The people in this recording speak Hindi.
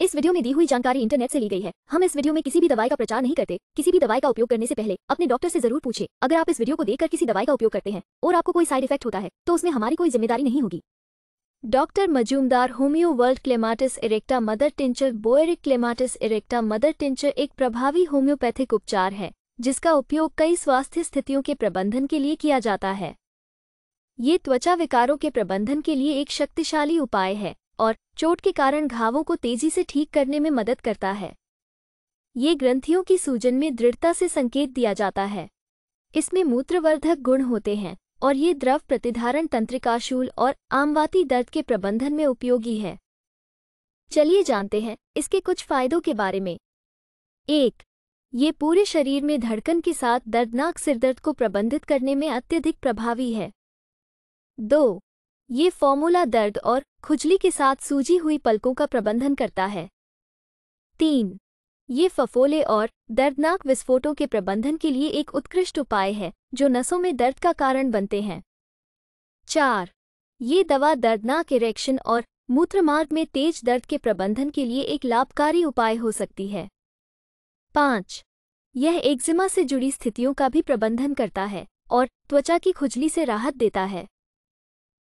इस वीडियो में दी हुई जानकारी इंटरनेट से ली गई है हम इस वीडियो में किसी भी दवाई का प्रचार नहीं करते किसी भी दवाई का उपयोग करने से पहले अपने डॉक्टर से जरूर पूछे अगर आप इस वीडियो को देखकर किसी दवाई का उपयोग करते हैं और आपको कोई साइड इफेक्ट होता है तो उसमें हमारी कोई जिम्मेदारी नहीं होगी doctor Majumdar homeo world Clematis erecta mother tincture Boericke Clematis erecta mother tincture एक प्रभावी होम्योपैथिक उपचार है जिसका उपयोग कई स्वास्थ्य स्थितियों के प्रबंधन के लिए किया जाता है ये त्वचा विकारों के प्रबंधन के लिए एक शक्तिशाली उपाय है और चोट के कारण घावों को तेजी से ठीक करने में मदद करता है ये ग्रंथियों की सूजन में दृढ़ता से संकेत दिया जाता है इसमें मूत्रवर्धक गुण होते हैं और ये द्रव प्रतिधारण तंत्रिकाशूल और आमवाती दर्द के प्रबंधन में उपयोगी है चलिए जानते हैं इसके कुछ फायदों के बारे में एक ये पूरे शरीर में धड़कन के साथ दर्दनाक सिरदर्द को प्रबंधित करने में अत्यधिक प्रभावी है दो ये फॉर्मूला दर्द और खुजली के साथ सूजी हुई पलकों का प्रबंधन करता है तीन ये फफोले और दर्दनाक विस्फोटों के प्रबंधन के लिए एक उत्कृष्ट उपाय है जो नसों में दर्द का कारण बनते हैं चार ये दवा दर्दनाक इरेक्शन और मूत्रमार्ग में तेज दर्द के प्रबंधन के लिए एक लाभकारी उपाय हो सकती है पाँच यह एक्जिमा से जुड़ी स्थितियों का भी प्रबंधन करता है और त्वचा की खुजली से राहत देता है